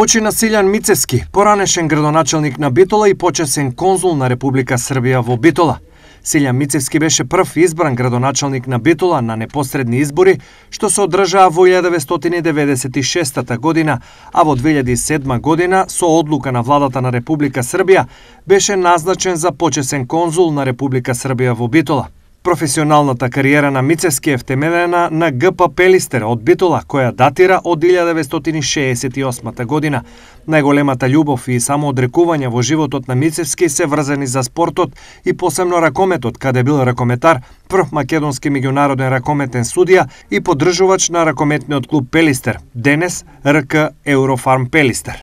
Почина Силјан Мицески, поранешен градоначелник на Битола и почесен конзул на Република Србија во Битола. Силјан Мицески беше прв избран градоначелник на Битола на непосредни избори, што се одржаа во 1996 година, а во 2007 година, со одлука на владата на Република Србија, беше назначен за почесен конзул на Република Србија во Битола. Професионалната кариера на Мицевски е втемелена на ГП Пелистер од Битола, која датира од 1968 година. Најголемата љубов и самоодрекување во животот на Мицевски се врзани за спортот и посебно ракометот, каде бил ракометар, прв македонски меѓународен ракометен судија и поддржувач на ракометниот клуб Пелистер, денес РК Еврофарм Пелистер.